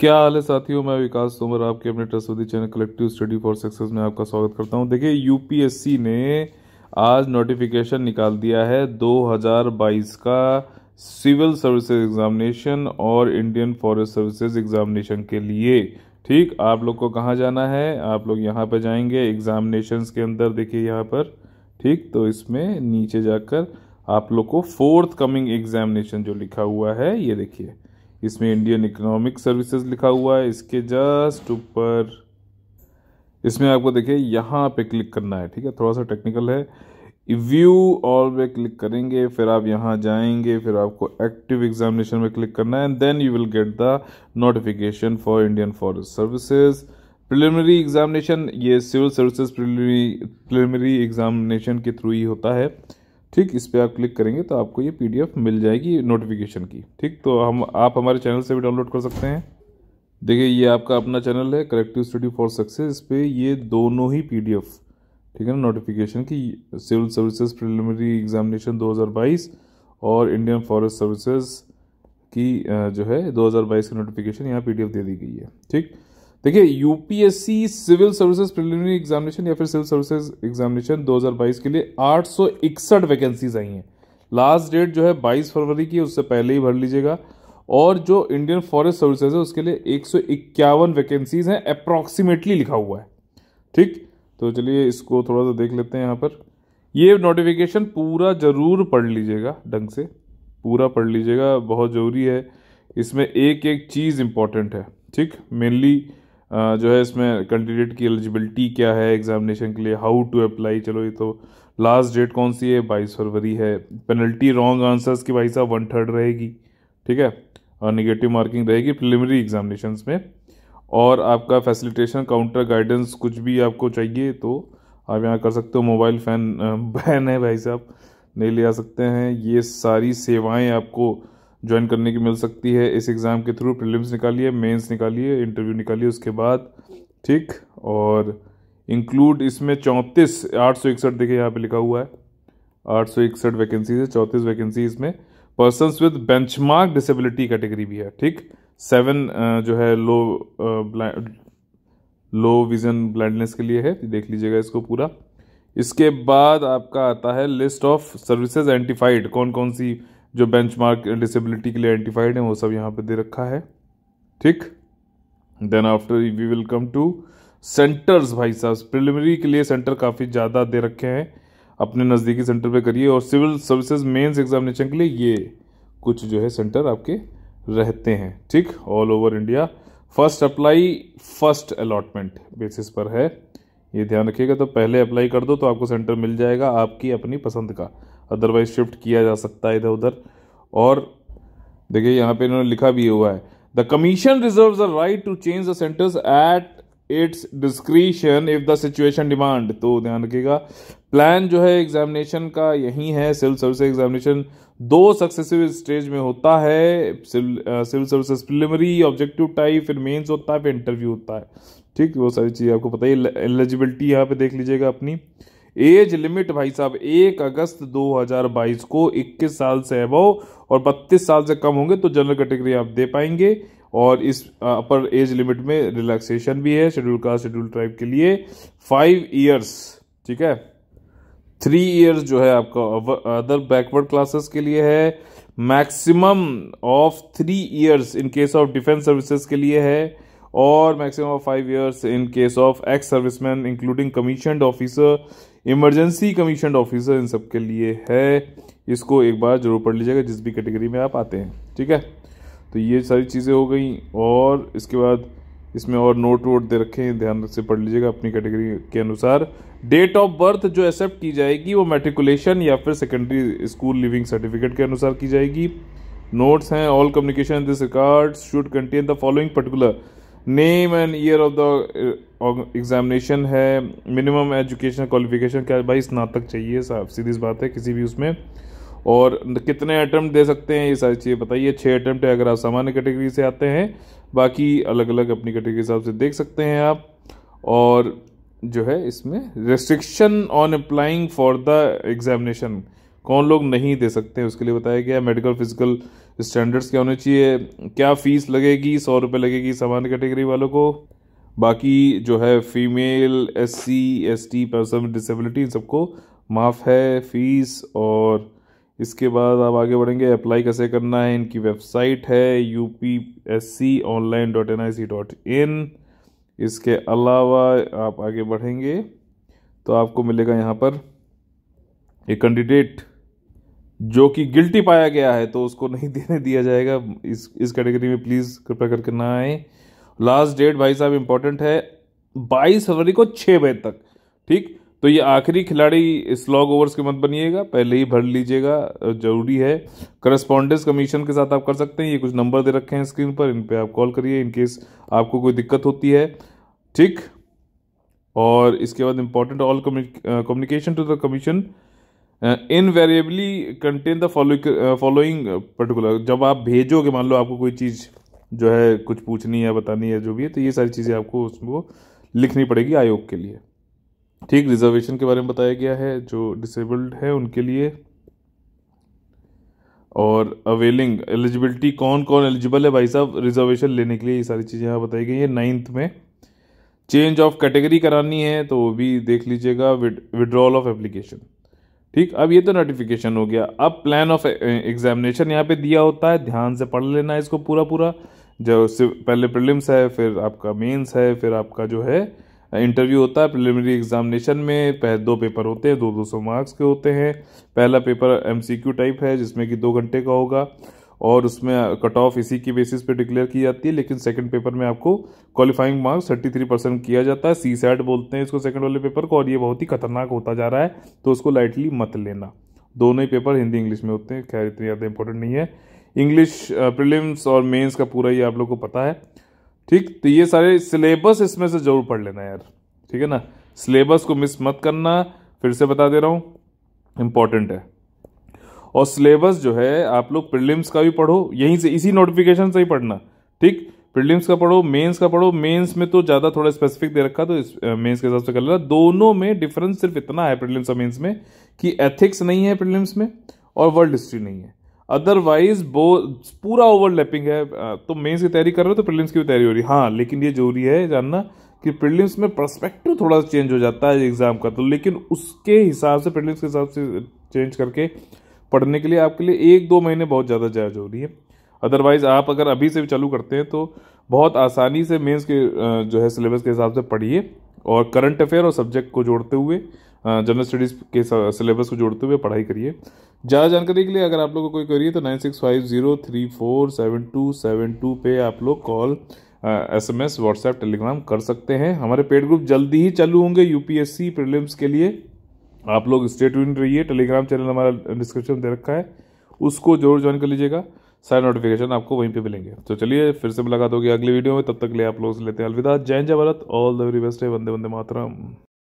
क्या हाल है साथियों मैं विकास तोमर आपके अपने ट्रस्टवती channel collective study for success में आपका स्वागत करता हूं देखिए यूपीएससी ने आज नोटिफिकेशन निकाल दिया है 2022 का सिविल सर्विसेज एग्जामिनेशन और इंडियन फॉरेस्ट सर्विसेज एग्जामिनेशन के लिए ठीक आप लोग को कहाँ जाना है आप लोग यहाँ पर जाएंगे एग्जामिनेशन के अंदर देखिए यहाँ पर ठीक तो इसमें नीचे जाकर आप लोग को फोर्थ कमिंग एग्जामिनेशन जो लिखा हुआ है ये देखिए इसमें इंडियन इकोनॉमिक सर्विसेज लिखा हुआ है इसके जस्ट ऊपर इसमें आपको देखिए यहाँ पे क्लिक करना है ठीक है थोड़ा सा टेक्निकल है व्यू ऑल पे क्लिक करेंगे फिर आप यहाँ जाएंगे फिर आपको एक्टिव एग्जामिनेशन में क्लिक करना है and then you will get the notification for Indian forest services preliminary examination ये सिविल सर्विसेज प्रिलिमिनरी एग्जामिनेशन के थ्रू ही होता है ठीक इस पर आप क्लिक करेंगे तो आपको ये पी मिल जाएगी नोटिफिकेशन की ठीक तो हम आप हमारे चैनल से भी डाउनलोड कर सकते हैं देखिए ये आपका अपना चैनल है करेक्टिव स्टडी फॉर सक्सेस इस पर ये दोनों ही पी ठीक है ना नोटिफिकेशन की सिविल सर्विसेज प्रिलिमिनरी एग्जामिनेशन 2022 और इंडियन फॉरेस्ट सर्विसेज की जो है 2022 की नोटिफिकेशन यहाँ पी दे दी गई है ठीक देखिए UPSC civil services preliminary examination या फिर सिविल सर्विसेज एग्जामिनेशन 2022 के लिए आठ सौ इकसठ वैकेंसीज आई हैं लास्ट डेट जो है 22 फरवरी की उससे पहले ही भर लीजिएगा और जो इंडियन फॉरेस्ट सर्विसेज है उसके लिए एक सौ इक्यावन वैकेंसीज हैं अप्रॉक्सीमेटली लिखा हुआ है ठीक तो चलिए इसको थोड़ा सा देख लेते हैं यहाँ पर ये नोटिफिकेशन पूरा ज़रूर पढ़ लीजिएगा ढंग से पूरा पढ़ लीजिएगा बहुत ज़रूरी है इसमें एक एक चीज़ इम्पॉर्टेंट है ठीक मेनली जो है इसमें कैंडिडेट की एलिजिबिलिटी क्या है एग्जामिनेशन के लिए हाउ टू अप्लाई चलो ये तो लास्ट डेट कौन सी है बाईस फरवरी है पेनल्टी रॉन्ग आंसर्स की भाई साहब वन थर्ड रहेगी ठीक है और निगेटिव मार्किंग रहेगी प्रिलिमिनरी एग्जामिनेशन में और आपका फैसिलिटेशन काउंटर गाइडेंस कुछ भी आपको चाहिए तो आप यहाँ कर सकते हो मोबाइल फ़ैन बैन है भाई साहब नहीं ले आ सकते हैं ये सारी सेवाएं आपको ज्वाइन करने की मिल सकती है इस एग्ज़ाम के थ्रू प्रीलिम्स निकालिए मेंस निकालिए इंटरव्यू निकालिए उसके बाद ठीक और इंक्लूड इसमें चौंतीस आठ सौ इकसठ देखिए यहाँ पे लिखा हुआ है आठ सौ इकसठ वैकेंसीज है चौंतीस वैकेंसी इसमें person with benchmark disability category भी है ठीक सेवन जो है लो लो विजन ब्लाइंडनेस के लिए है देख लीजिएगा इसको पूरा इसके बाद आपका आता है लिस्ट ऑफ सर्विसेज आइडेंटिफाइड कौन कौन सी जो बेंच मार्क डिसेबिलिटी के लिए आइडेंटिफाइड है वो सब यहाँ पे दे रखा है ठीक then after we will come to centres भाई साहब प्रिलिमिनरी के लिए सेंटर काफ़ी ज़्यादा दे रखे हैं अपने नज़दीकी सेंटर पे करिए और सिविल सर्विसेज मेंस एग्जामिनेशन के लिए ये कुछ जो है सेंटर आपके रहते हैं ठीक all over India first apply first allotment basis पर है ये ध्यान रखिएगा तो पहले अप्लाई कर दो तो आपको सेंटर मिल जाएगा आपकी अपनी पसंद का अदरवाइज शिफ्ट किया जा सकता है इधर उधर और देखिए यहाँ पे इन्होंने लिखा भी हुआ है the commission reserve the right to change the centres at its discretion if the situation demand तो ध्यान रखिएगा प्लान जो है एग्जामिनेशन का यही है सिविल सर्विस एग्जामिनेशन दो सक्सेसिव स्टेज में होता है civil service preliminary objective type फिर मेंस होता है फिर इंटरव्यू होता है ठीक वो सारी चीज़ें आपको पता ही एलिजिबिलिटी यहाँ पे देख लीजिएगा अपनी एज लिमिट भाई साहब एक अगस्त 2022 को 21 साल से अबव और 32 साल से कम होंगे तो जनरल कैटेगरी आप दे पाएंगे और इस अपर एज लिमिट में रिलैक्सेशन भी है शेड्यूल कास्ट शेड्यूल ट्राइब के लिए फाइव ईयर्स ठीक है थ्री ईयर्स जो है आपका अदर बैकवर्ड क्लासेस के लिए है maximum of three years in case of defence services के लिए है और maximum of five years in case of ex serviceman including commissioned officer emergency commissioned officer इन सब के लिए है इसको एक बार जरूर पढ़ लीजिएगा जिस भी कैटेगरी में आप आते हैं ठीक है तो ये सारी चीज़ें हो गई और इसके बाद इसमें और नोट वोट दे रखें ध्यान से पढ़ लीजिएगा अपनी कैटेगरी के अनुसार डेट ऑफ बर्थ जो एक्सेप्ट की जाएगी वो मेट्रिकुलेशन या फिर सेकेंडरी स्कूल लिविंग सर्टिफिकेट के अनुसार की जाएगी नोट्स हैं all communication this record should contain the following particular name and year of the examination है मिनिमम एजुकेशन क्वालिफिकेशन क्या भाई स्नातक चाहिए साहब सीधी बात है किसी भी उसमें और कितने अटैम्प्ट दे सकते हैं ये सारी चीज़ें बताइए छः अटैम्प्ट अगर आप सामान्य कैटेगरी से आते हैं बाकी अलग अलग अपनी कैटेगरी हिसाब से देख सकते हैं आप और जो है इसमें restriction on applying for the examination कौन लोग नहीं दे सकते उसके लिए बताया गया मेडिकल फिजिकल स्टैंडर्ड्स क्या होने चाहिए क्या फ़ीस लगेगी सौ रुपये लगेगी सामान्य कैटेगरी वालों को बाकी जो है female S C S T person disability disability इन सबको माफ़ है फीस और इसके बाद आप आगे बढ़ेंगे अप्लाई कैसे करना है इनकी वेबसाइट है U P S C online dot N I C dot in इसके अलावा आप आगे बढ़ेंगे तो आपको मिलेगा यहाँ पर एक कैंडिडेट जो कि गिल्टी पाया गया है तो उसको नहीं देने दिया जाएगा इस इस कैटेगरी में प्लीज़ कृपया करके ना आए लास्ट डेट भाई साहब इंपॉर्टेंट है बाईस फरवरी को 6 बजे तक ठीक तो ये आखिरी खिलाड़ी इस लॉग ओवर्स के मत बनिएगा पहले ही भर लीजिएगा जरूरी है करस्पॉन्डेंस कमीशन के साथ आप कर सकते हैं ये कुछ नंबर दे रखे हैं स्क्रीन पर इन पर आप कॉल करिए इनकेस आपको कोई दिक्कत होती है ठीक और इसके बाद important all communication to the commission invariably contain the following particular जब आप भेजोगे मान लो आपको कोई चीज़ जो है कुछ पूछनी है बतानी है जो भी है तो ये सारी चीज़ें आपको उसको लिखनी पड़ेगी आयोग के लिए ठीक रिजर्वेशन के बारे में बताया गया है जो डिसेबल्ड है उनके लिए और अवेलिंग एलिजिबिलिटी कौन कौन एलिजिबल है भाई साहब रिजर्वेशन लेने के लिए ये सारी चीज़ें यहाँ बताई गई है नाइन्थ में चेंज ऑफ कैटेगरी करानी है तो वो भी देख लीजिएगा विड्रॉल ऑफ एप्लीकेशन ठीक अब ये तो नोटिफिकेशन हो गया अब प्लान ऑफ एग्जामिनेशन यहाँ पे दिया होता है ध्यान से पढ़ लेना इसको पूरा पूरा जो पहले प्रिलिम्स है फिर आपका मेंस है फिर आपका जो है इंटरव्यू uh, होता है प्रिलिमिनरी एग्जामिनेशन में पहले दो पेपर होते हैं दो दो सौ मार्क्स के होते हैं पहला पेपर एमसीक्यू टाइप है जिसमें कि दो घंटे का होगा और उसमें कट ऑफ इसी की बेसिस पे डिक्लेयर की जाती है लेकिन सेकंड पेपर में आपको qualifying marks thirty three percent किया जाता है सी सैट बोलते हैं इसको सेकंड वाले पेपर को और ये बहुत ही खतरनाक होता जा रहा है तो उसको लाइटली मत लेना दोनों ही पेपर हिंदी इंग्लिश में होते हैं खैर इतनी ज़्यादा इंपॉर्टेंट नहीं है इंग्लिश प्रिलिम्स uh, और मेन्स का पूरा ये आप लोग को पता है ठीक तो ये सारे सिलेबस इसमें से ज़रूर पढ़ लेना यार ठीक है ना सिलेबस को मिस मत करना फिर से बता दे रहा हूँ इम्पॉर्टेंट है और सिलेबस जो है आप लोग प्रिलिम्स का भी पढ़ो यहीं से इसी नोटिफिकेशन से ही पढ़ना ठीक प्रिलिम्स का पढ़ो मेंस का पढ़ो मेंस में तो ज़्यादा थोड़ा स्पेसिफिक दे रखा तो मेंस के हिसाब से कर लेना दोनों में डिफरेंस सिर्फ इतना है प्रिलिम्स और मेंस में कि एथिक्स नहीं है प्रिलिम्स में और वर्ल्ड हिस्ट्री नहीं है अदरवाइज बो पूरा ओवरलैपिंग है तो मेंस की तैयारी कर रहे हो तो प्रिलिम्स की भी तैयारी हो रही है हाँ लेकिन ये जरूरी है जानना कि प्रिलिम्स में परस्पेक्टिव थोड़ा सा चेंज हो जाता है एग्ज़ाम का तो लेकिन उसके हिसाब से प्रिलिम्स के हिसाब से चेंज करके पढ़ने के लिए आपके लिए एक दो महीने बहुत ज़्यादा जायज़ जरूरी है अदरवाइज़ आप अगर अभी से चालू करते हैं तो बहुत आसानी से मेंस के जो है सिलेबस के हिसाब से पढ़िए और करंट अफेयर और सब्जेक्ट को जोड़ते हुए जनरल स्टडीज़ के सिलेबस को जोड़ते हुए पढ़ाई करिए ज़्यादा जानकारी के लिए अगर आप लोगों को कोई करिए तो nine six five zero three four seven two seven two पे आप लोग call S M S WhatsApp Telegram कर सकते हैं हमारे पेड ग्रुप जल्दी ही चालू होंगे सी प्रीलिम्स के लिए आप लोग स्टेट ट्यून रहिए टेलीग्राम चैनल हमारा डिस्क्रिप्शन दे रखा है उसको जरूर ज्वाइन कर लीजिएगा सारे नोटिफिकेशन आपको वहीं पे मिलेंगे तो चलिए फिर से मुलाकात होगी अगली वीडियो में तब तक ले आप लोग लेते हैं अलविदा जय जय Bharat all the very best है वंदे वंदे मातरम